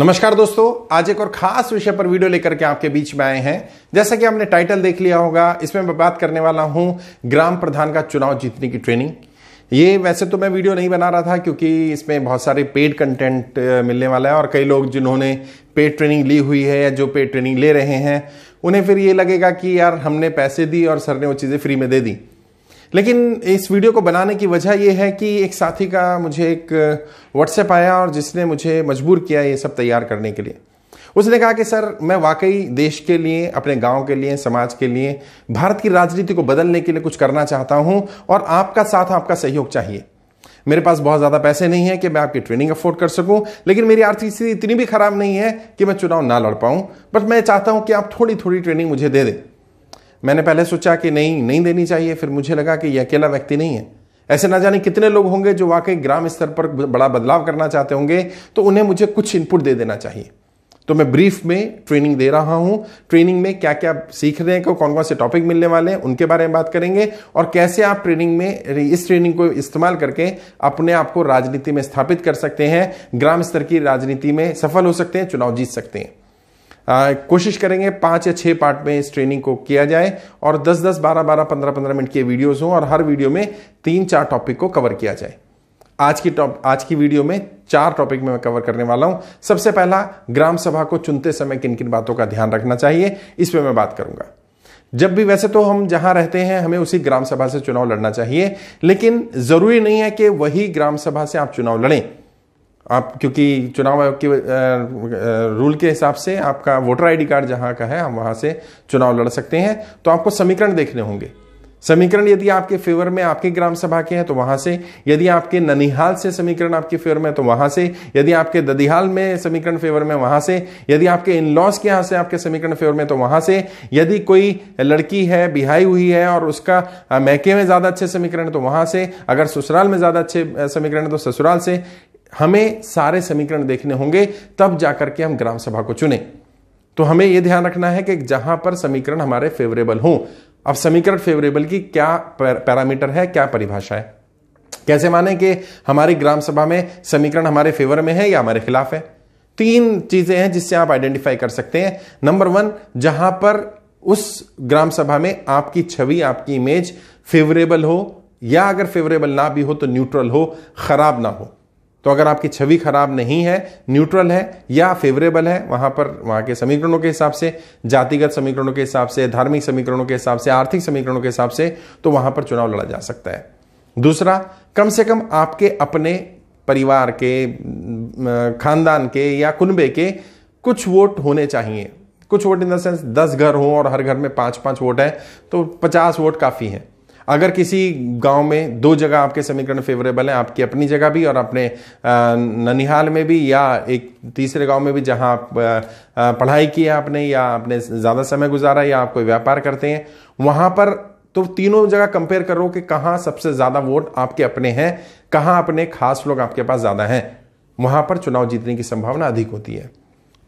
नमस्कार दोस्तों आज एक और खास विषय पर वीडियो लेकर के आपके बीच में आए हैं जैसा कि आपने टाइटल देख लिया होगा इसमें मैं बात करने वाला हूं ग्राम प्रधान का चुनाव जीतने की ट्रेनिंग ये वैसे तो मैं वीडियो नहीं बना रहा था क्योंकि इसमें बहुत सारे पेड कंटेंट मिलने वाला है और कई लोग जिन्होंने पेड ट्रेनिंग ली हुई है या जो पेड ट्रेनिंग ले रहे हैं उन्हें फिर ये लगेगा कि यार हमने पैसे दी और सर ने वो चीज़ें फ्री में दे दी लेकिन इस वीडियो को बनाने की वजह यह है कि एक साथी का मुझे एक व्हाट्सएप आया और जिसने मुझे मजबूर किया ये सब तैयार करने के लिए उसने कहा कि सर मैं वाकई देश के लिए अपने गांव के लिए समाज के लिए भारत की राजनीति को बदलने के लिए कुछ करना चाहता हूं और आपका साथ आपका सहयोग चाहिए मेरे पास बहुत ज़्यादा पैसे नहीं है कि मैं आपकी ट्रेनिंग अफोर्ड कर सकूं लेकिन मेरी आर्थिक स्थिति इतनी भी खराब नहीं है कि मैं चुनाव ना लड़ पाऊं बट मैं चाहता हूं कि आप थोड़ी थोड़ी ट्रेनिंग मुझे दे दें मैंने पहले सोचा कि नहीं नहीं देनी चाहिए फिर मुझे लगा कि यह अकेला व्यक्ति नहीं है ऐसे ना जाने कितने लोग होंगे जो वाकई ग्राम स्तर पर बड़ा बदलाव करना चाहते होंगे तो उन्हें मुझे कुछ इनपुट दे देना चाहिए तो मैं ब्रीफ में ट्रेनिंग दे रहा हूं ट्रेनिंग में क्या क्या सीख रहे हैं को कौन कौन से टॉपिक मिलने वाले हैं उनके बारे में बात करेंगे और कैसे आप ट्रेनिंग में इस ट्रेनिंग को इस्तेमाल करके अपने आप को राजनीति में स्थापित कर सकते हैं ग्राम स्तर की राजनीति में सफल हो सकते हैं चुनाव जीत सकते हैं कोशिश करेंगे पाँच या छः पार्ट में इस ट्रेनिंग को किया जाए और दस दस बारह बारह पंद्रह पंद्रह मिनट के वीडियोज़ हों और हर वीडियो में तीन चार टॉपिक को कवर किया जाए आज की टॉप आज की वीडियो में चार टॉपिक में मैं कवर करने वाला हूं सबसे पहला ग्राम सभा को चुनते समय किन किन बातों का ध्यान रखना चाहिए इस पर मैं बात करूंगा जब भी वैसे तो हम जहां रहते हैं हमें उसी ग्राम सभा से चुनाव लड़ना चाहिए लेकिन जरूरी नहीं है कि वही ग्राम सभा से आप चुनाव लड़ें आप क्योंकि चुनाव आयोग के रूल के हिसाब से आपका वोटर आईडी कार्ड जहां का है हम वहां से चुनाव लड़ सकते हैं तो आपको समीकरण देखने होंगे समीकरण यदि आपके फेवर में आपके ग्राम सभा के हैं तो वहां से यदि आपके ननिहाल से समीकरण आपके फेवर में तो वहां से यदि आपके ददिहाल में समीकरण फेवर में वहां से यदि आपके इन लॉस के यहाँ से आपके समीकरण फेवर में तो वहां से यदि कोई लड़की है बिहाई हुई है और उसका महके में ज्यादा अच्छे समीकरण है तो वहां से अगर ससुराल में ज्यादा अच्छे समीकरण है तो ससुराल से हमें सारे समीकरण देखने होंगे तब जाकर के हम ग्राम सभा को चुने तो हमें यह ध्यान रखना है कि जहां पर समीकरण हमारे फेवरेबल हों अब समीकरण फेवरेबल की क्या पैरामीटर है क्या परिभाषा है कैसे माने कि हमारी ग्राम सभा में समीकरण हमारे फेवर में है या हमारे खिलाफ है तीन चीजें हैं जिससे आप आइडेंटिफाई कर सकते हैं नंबर वन जहां पर उस ग्राम सभा में आपकी छवि आपकी इमेज फेवरेबल हो या अगर फेवरेबल ना भी हो तो न्यूट्रल हो खराब ना हो तो अगर आपकी छवि खराब नहीं है न्यूट्रल है या फेवरेबल है वहाँ पर वहाँ के समीकरणों के हिसाब से जातिगत समीकरणों के हिसाब से धार्मिक समीकरणों के हिसाब से आर्थिक समीकरणों के हिसाब से तो वहाँ पर चुनाव लड़ा जा सकता है दूसरा कम से कम आपके अपने परिवार के खानदान के या कुनबे के कुछ वोट होने चाहिए कुछ वोट इन द सेंस दस घर हों और हर घर में पाँच पांच वोट हैं तो पचास वोट काफ़ी हैं अगर किसी गांव में दो जगह आपके समीकरण फेवरेबल हैं आपकी अपनी जगह भी और अपने ननिहाल में भी या एक तीसरे गांव में भी जहां आप पढ़ाई की है आपने या आपने ज़्यादा समय गुजारा या आप कोई व्यापार करते हैं वहां पर तो तीनों जगह कंपेयर करो कि कहाँ सबसे ज़्यादा वोट आपके अपने हैं कहाँ अपने खास लोग आपके पास ज़्यादा हैं वहाँ पर चुनाव जीतने की संभावना अधिक होती है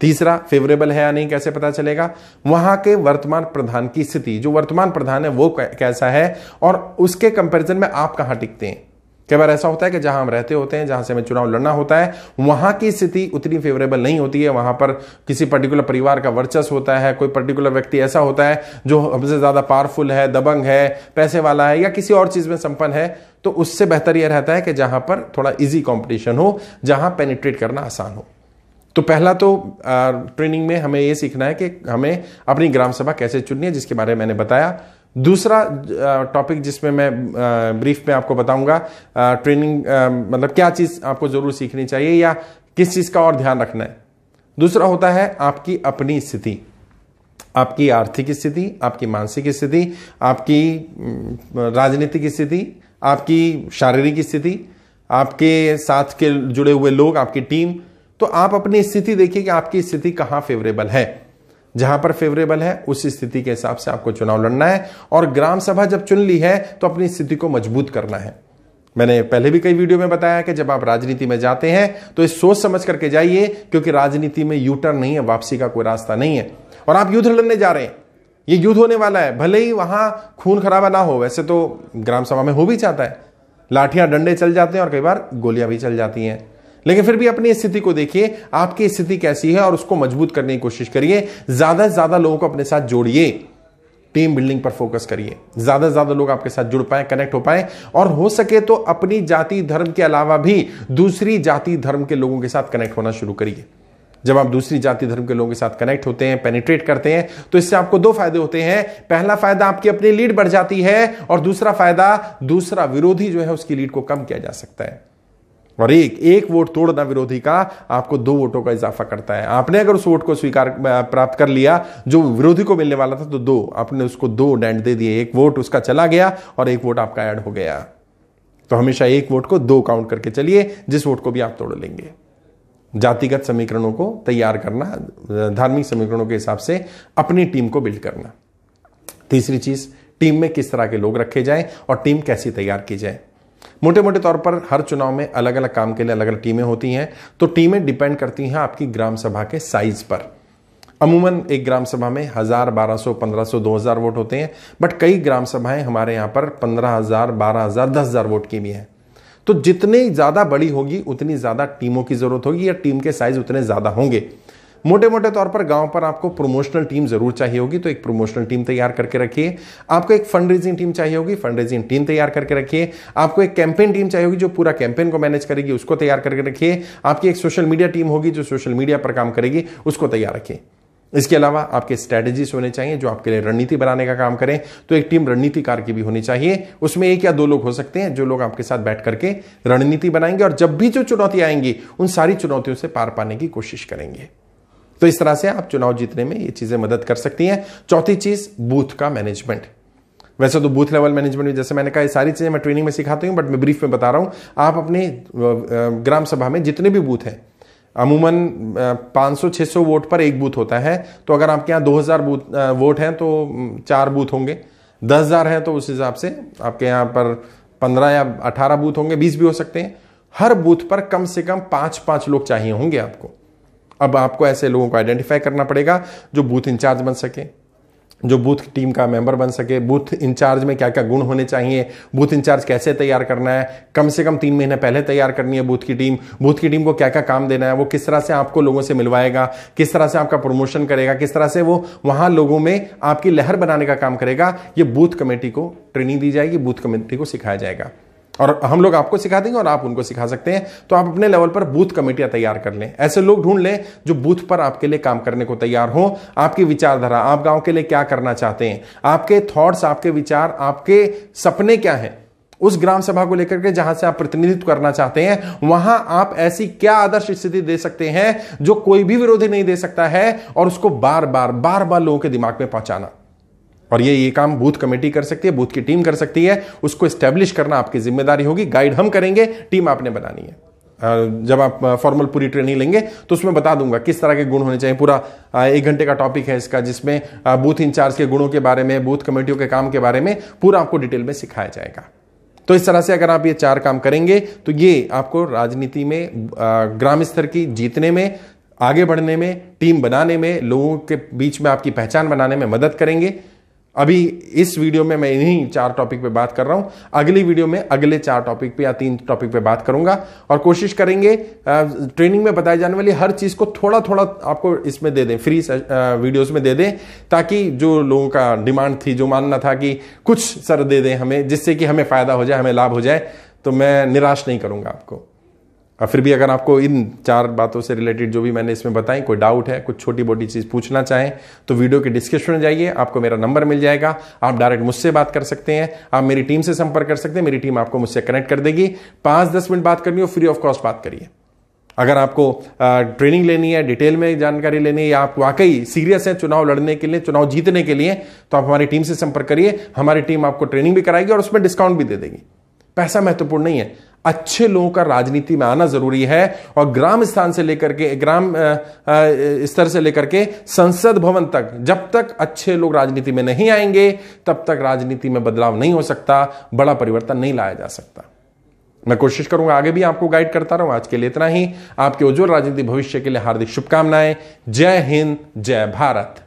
तीसरा फेवरेबल है या नहीं कैसे पता चलेगा वहां के वर्तमान प्रधान की स्थिति जो वर्तमान प्रधान है वो कैसा है और उसके कंपैरिजन में आप कहां टिकते हैं कई बार ऐसा होता है कि जहां हम रहते होते हैं जहां से हमें चुनाव लड़ना होता है वहां की स्थिति उतनी फेवरेबल नहीं होती है वहां पर किसी पर्टिकुलर परिवार का वर्चस्व होता है कोई पर्टिकुलर व्यक्ति ऐसा होता है जो हमसे ज्यादा पावरफुल है दबंग है पैसे वाला है या किसी और चीज में संपन्न है तो उससे बेहतर यह रहता है कि जहां पर थोड़ा इजी कॉम्पिटिशन हो जहां पेनिट्रेट करना आसान हो तो पहला तो ट्रेनिंग में हमें ये सीखना है कि हमें अपनी ग्राम सभा कैसे चुननी है जिसके बारे में मैंने बताया दूसरा टॉपिक जिसमें मैं ब्रीफ में आपको बताऊंगा ट्रेनिंग मतलब क्या चीज़ आपको ज़रूर सीखनी चाहिए या किस चीज़ का और ध्यान रखना है दूसरा होता है आपकी अपनी स्थिति आपकी आर्थिक स्थिति आपकी मानसिक स्थिति आपकी राजनीतिक स्थिति आपकी शारीरिक स्थिति आपके साथ के जुड़े हुए लोग आपकी टीम तो आप अपनी स्थिति देखिए कि आपकी स्थिति कहां फेवरेबल है जहां पर फेवरेबल है उस स्थिति के हिसाब से आपको चुनाव लड़ना है और ग्राम सभा जब चुन ली है तो अपनी स्थिति को मजबूत करना है मैंने पहले भी कई वीडियो में बताया कि जब आप राजनीति में जाते हैं तो इस सोच समझ करके जाइए क्योंकि राजनीति में यूटर नहीं है वापसी का कोई रास्ता नहीं है और आप युद्ध लड़ने जा रहे हैं ये युद्ध होने वाला है भले ही वहां खून खराबा ना हो वैसे तो ग्राम सभा में हो भी जाता है लाठियां डंडे चल जाते हैं और कई बार गोलियां भी चल जाती हैं लेकिन फिर भी अपनी स्थिति को देखिए आपकी स्थिति कैसी है और उसको मजबूत करने की कोशिश करिए ज्यादा से ज्यादा लोगों को अपने साथ जोड़िए टीम बिल्डिंग पर फोकस करिए ज्यादा से ज्यादा लोग आपके साथ जुड़ पाए कनेक्ट हो पाए और हो सके तो अपनी जाति धर्म के अलावा भी दूसरी जाति धर्म के लोगों के साथ कनेक्ट होना शुरू करिए जब आप दूसरी जाति धर्म के लोगों के साथ कनेक्ट होते हैं पेनिट्रेट करते हैं तो इससे आपको दो फायदे होते हैं पहला फायदा आपकी अपनी लीड बढ़ जाती है और दूसरा फायदा दूसरा विरोधी जो है उसकी लीड को कम किया जा सकता है और एक एक वोट तोड़ना विरोधी का आपको दो वोटों का इजाफा करता है आपने अगर उस वोट को स्वीकार प्राप्त कर लिया जो विरोधी को मिलने वाला था तो दो आपने उसको दो डेंट दे दिए एक वोट उसका चला गया और एक वोट आपका ऐड हो गया तो हमेशा एक वोट को दो काउंट करके चलिए जिस वोट को भी आप तोड़ लेंगे जातिगत समीकरणों को तैयार करना धार्मिक समीकरणों के हिसाब से अपनी टीम को बिल्ड करना तीसरी चीज टीम में किस तरह के लोग रखे जाएं और टीम कैसी तैयार की जाए मोटे मोटे तौर पर हर चुनाव में अलग अलग काम के लिए अलग अलग टीमें होती हैं तो टीमें डिपेंड करती हैं आपकी ग्राम सभा के साइज पर अमूमन एक ग्राम सभा में हज़ार बारह सौ पंद्रह सौ दो हज़ार वोट होते हैं बट कई ग्राम सभाएं हमारे यहां पर पंद्रह हज़ार बारह हज़ार दस हज़ार वोट की भी हैं तो जितनी ज़्यादा बड़ी होगी उतनी ज़्यादा टीमों की ज़रूरत होगी या टीम के साइज उतने ज़्यादा होंगे मोटे मोटे तौर पर गांव पर आपको प्रमोशनल टीम जरूर चाहिए होगी तो एक प्रमोशनल टीम तैयार करके रखिए आपको एक फंड रेजिंग टीम चाहिए होगी फंड रेजिंग टीम तैयार करके रखिए आपको एक कैंपेन टीम चाहिए होगी जो पूरा कैंपेन को मैनेज करेगी उसको तैयार करके रखिए आपकी एक सोशल मीडिया टीम होगी जो सोशल मीडिया पर काम करेगी उसको तैयार रखिए इसके अलावा आपके स्ट्रैटेजीज होने चाहिए जो आपके लिए रणनीति बनाने का काम करें तो एक टीम रणनीतिकार की भी होनी चाहिए उसमें एक या दो लोग हो सकते हैं जो लोग आपके साथ बैठ करके रणनीति बनाएंगे और जब भी जो चुनौती आएंगी उन सारी चुनौतियों से पार पाने की कोशिश करेंगे तो इस तरह से आप चुनाव जीतने में ये चीजें मदद कर सकती हैं चौथी चीज बूथ का मैनेजमेंट वैसे तो बूथ लेवल मैनेजमेंट में जैसे मैंने कहा ये सारी चीजें मैं ट्रेनिंग में सिखाती हूँ बट मैं ब्रीफ में बता रहा हूँ आप अपने ग्राम सभा में जितने भी बूथ हैं अमूमन 500-600 वोट पर एक बूथ होता है तो अगर आपके यहाँ 2000 बूथ वोट हैं तो चार बूथ होंगे 10000 हैं तो उस हिसाब से आपके यहाँ पर 15 या 18 बूथ होंगे 20 भी हो सकते हैं हर बूथ पर कम से कम पांच पांच लोग चाहिए होंगे आपको अब आपको ऐसे लोगों को आइडेंटिफाई करना पड़ेगा जो बूथ इंचार्ज बन सके जो बूथ टीम का मेंबर बन सके बूथ इंचार्ज में क्या क्या गुण होने चाहिए बूथ इंचार्ज कैसे तैयार करना है कम से कम तीन महीने पहले तैयार करनी है बूथ की टीम बूथ की टीम को क्या क्या काम देना है वो किस तरह से आपको लोगों से मिलवाएगा किस तरह से आपका प्रमोशन करेगा किस तरह से वो वहाँ लोगों में आपकी लहर बनाने का काम करेगा ये बूथ कमेटी को ट्रेनिंग दी जाएगी बूथ कमेटी को सिखाया जाएगा और हम लोग आपको सिखा देंगे और आप उनको सिखा सकते हैं तो आप अपने लेवल पर बूथ कमेटियां तैयार कर लें ऐसे लोग ढूंढ लें जो बूथ पर आपके लिए काम करने को तैयार हो आपकी विचारधारा आप गांव के लिए क्या करना चाहते हैं आपके थॉट्स आपके विचार आपके सपने क्या हैं उस ग्राम सभा को लेकर के जहां से आप प्रतिनिधित्व करना चाहते हैं वहां आप ऐसी क्या आदर्श स्थिति दे सकते हैं जो कोई भी विरोधी नहीं दे सकता है और उसको बार बार बार बार लोगों के दिमाग में पहुंचाना और ये ये काम बूथ कमेटी कर सकती है बूथ की टीम कर सकती है उसको स्टैब्लिश करना आपकी जिम्मेदारी होगी गाइड हम करेंगे टीम आपने बनानी है जब आप फॉर्मल पूरी ट्रेनिंग लेंगे तो उसमें बता दूंगा किस तरह के गुण होने चाहिए पूरा एक घंटे का टॉपिक है इसका जिसमें बूथ इंचार्ज के गुणों के बारे में बूथ कमेटियों के काम के बारे में पूरा आपको डिटेल में सिखाया जाएगा तो इस तरह से अगर आप ये चार काम करेंगे तो ये आपको राजनीति में ग्राम स्तर की जीतने में आगे बढ़ने में टीम बनाने में लोगों के बीच में आपकी पहचान बनाने में मदद करेंगे अभी इस वीडियो में मैं इन्हीं चार टॉपिक पे बात कर रहा हूं अगली वीडियो में अगले चार टॉपिक पे या तीन टॉपिक पे बात करूंगा और कोशिश करेंगे ट्रेनिंग में बताई जाने वाली हर चीज को थोड़ा थोड़ा आपको इसमें दे दें फ्री वीडियोस में दे दें ताकि जो लोगों का डिमांड थी जो मानना था कि कुछ सर दे दें हमें जिससे कि हमें फायदा हो जाए हमें लाभ हो जाए तो मैं निराश नहीं करूंगा आपको और फिर भी अगर आपको इन चार बातों से रिलेटेड जो भी मैंने इसमें बताई कोई डाउट है कुछ छोटी मोटी चीज़ पूछना चाहें तो वीडियो के डिस्क्रिप्शन में जाइए आपको मेरा नंबर मिल जाएगा आप डायरेक्ट मुझसे बात कर सकते हैं आप मेरी टीम से संपर्क कर सकते हैं मेरी टीम आपको मुझसे कनेक्ट कर देगी पांच दस मिनट बात करनी हो फ्री ऑफ कॉस्ट बात करिए अगर आपको ट्रेनिंग लेनी है डिटेल में जानकारी लेनी है या आप वाकई सीरियस हैं चुनाव लड़ने के लिए चुनाव जीतने के लिए तो आप हमारी टीम से संपर्क करिए हमारी टीम आपको ट्रेनिंग भी कराएगी और उसमें डिस्काउंट भी दे देगी पैसा महत्वपूर्ण नहीं है अच्छे लोगों का राजनीति में आना जरूरी है और ग्राम स्थान से लेकर के ग्राम स्तर से लेकर के संसद भवन तक जब तक अच्छे लोग राजनीति में नहीं आएंगे तब तक राजनीति में बदलाव नहीं हो सकता बड़ा परिवर्तन नहीं लाया जा सकता मैं कोशिश करूंगा आगे भी आपको गाइड करता रहूं आज के लिए इतना ही आपके उज्जवल राजनीति भविष्य के लिए हार्दिक शुभकामनाएं जय हिंद जय भारत